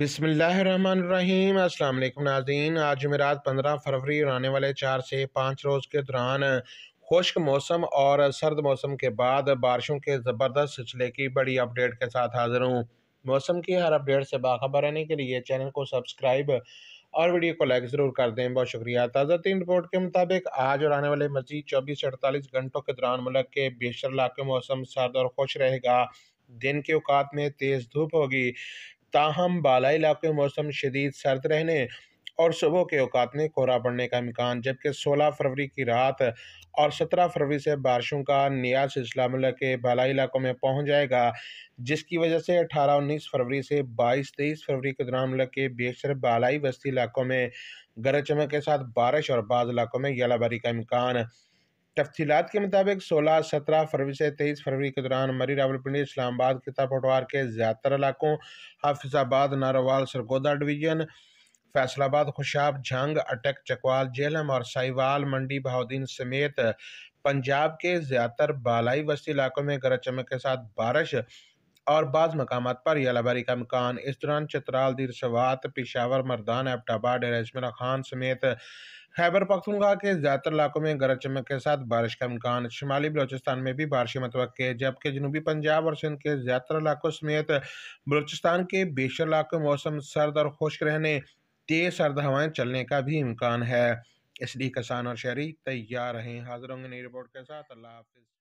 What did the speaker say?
बिसमीम अस्सलाम वालेकुम नाजीन आज जुमेरात पंद्रह फरवरी और आने वाले चार से पाँच रोज़ के दौरान खुश्क मौसम और सर्द मौसम के बाद बारिशों के ज़बरदस्त सिलसिले की बड़ी अपडेट के साथ हाजिर हूँ मौसम की हर अपडेट से बाखबर रहने के लिए चैनल को सब्सक्राइब और वीडियो को लाइक ज़रूर कर दें बहुत शुक्रिया ताज़ा तीन रिपोर्ट के मुताबिक आज और आने वाले मजीद चौबीस से अड़तालीस घंटों के दौरान मुल्क के बेशर इलाके मौसम सर्द और खुश रहेगा दिन के अवकात में तेज़ धूप होगी ताहम बालाई इलाके में मौसम शदीद सर्द रहने और सुबह के अवकात में कोहरा पड़ने का इम्कान जबकि 16 फरवरी की रात और 17 फरवरी से बारिशों का नया सिलसिला के बालाई इलाकों में पहुंच जाएगा जिसकी वजह से 18 उन्नीस फरवरी से 22 तेईस फरवरी के दौरान मुल्क के बेशर बालाई बस्ती इलाकों में गरज चमक के साथ बारिश और बाद इलाकों में गलाबारी का इम्कान तफसीत के मुताबिक 16, 17 फरवरी से 23 फरवरी के दौरान मरी रावलपिंडी इस्लामाबाद खिता पटवार के ज़्यादातर इलाकों हाफिजाबाद नारोवाल सरगोदा डिवीजन फैसलाबाद खुशाब झंग अटक चकवाल जेलम और साहिवाल मंडी बहाउद्दीन समेत पंजाब के ज़्यादातर बालाई वस्ती इलाकों में गरज चमक के साथ बारिश और बाज़ मकाम पर ही अलाबारी का मकान इस दौरान चतराल सवात पिशावर मरदान एबटाबाद रेशमरा खान समेत खैबर पख्तूनखा के ज़्यादातर इलाकों में गरज चमक के साथ बारिश का इम्कान शुमाली बलोचिस्तान में भी बारिश मतव जबकि जनूबी पंजाब और सिंध के ज़्यादातर इलाकों समेत बलोचिस्तान के बेशर इलाकों में मौसम सर्द और खुश्क रहने तेज़ सर्द हवाएं चलने का भी इम्कान है इसलिए किसान और शहरी तैयार रहें हाजिर होंगे नई रिपोर्ट के साथ अल्लाह हाफिज़